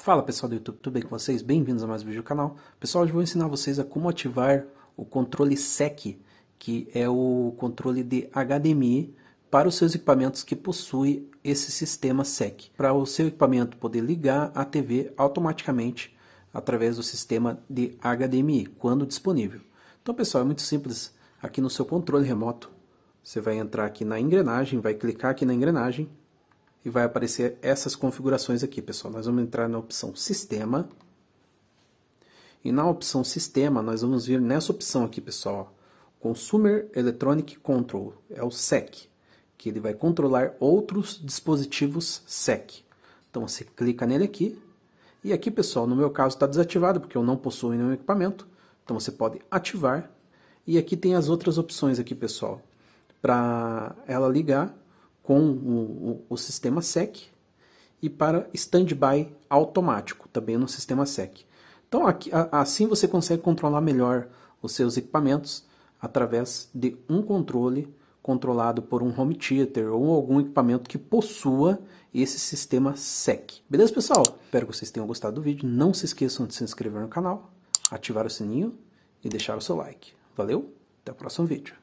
Fala pessoal do YouTube, tudo bem com vocês? Bem-vindos a mais um vídeo do canal. Pessoal, hoje vou ensinar vocês a como ativar o controle SEC, que é o controle de HDMI para os seus equipamentos que possuem esse sistema SEC. Para o seu equipamento poder ligar a TV automaticamente através do sistema de HDMI, quando disponível. Então pessoal, é muito simples. Aqui no seu controle remoto, você vai entrar aqui na engrenagem, vai clicar aqui na engrenagem, e vai aparecer essas configurações aqui, pessoal. Nós vamos entrar na opção Sistema. E na opção Sistema, nós vamos vir nessa opção aqui, pessoal. Consumer Electronic Control, é o SEC, que ele vai controlar outros dispositivos SEC. Então você clica nele aqui. E aqui, pessoal, no meu caso está desativado, porque eu não possuo nenhum equipamento. Então você pode ativar. E aqui tem as outras opções aqui, pessoal, para ela ligar com o, o, o sistema SEC e para standby automático, também no sistema SEC. Então aqui, a, assim você consegue controlar melhor os seus equipamentos através de um controle controlado por um home theater ou algum equipamento que possua esse sistema SEC. Beleza, pessoal? Espero que vocês tenham gostado do vídeo. Não se esqueçam de se inscrever no canal, ativar o sininho e deixar o seu like. Valeu, até o próximo vídeo.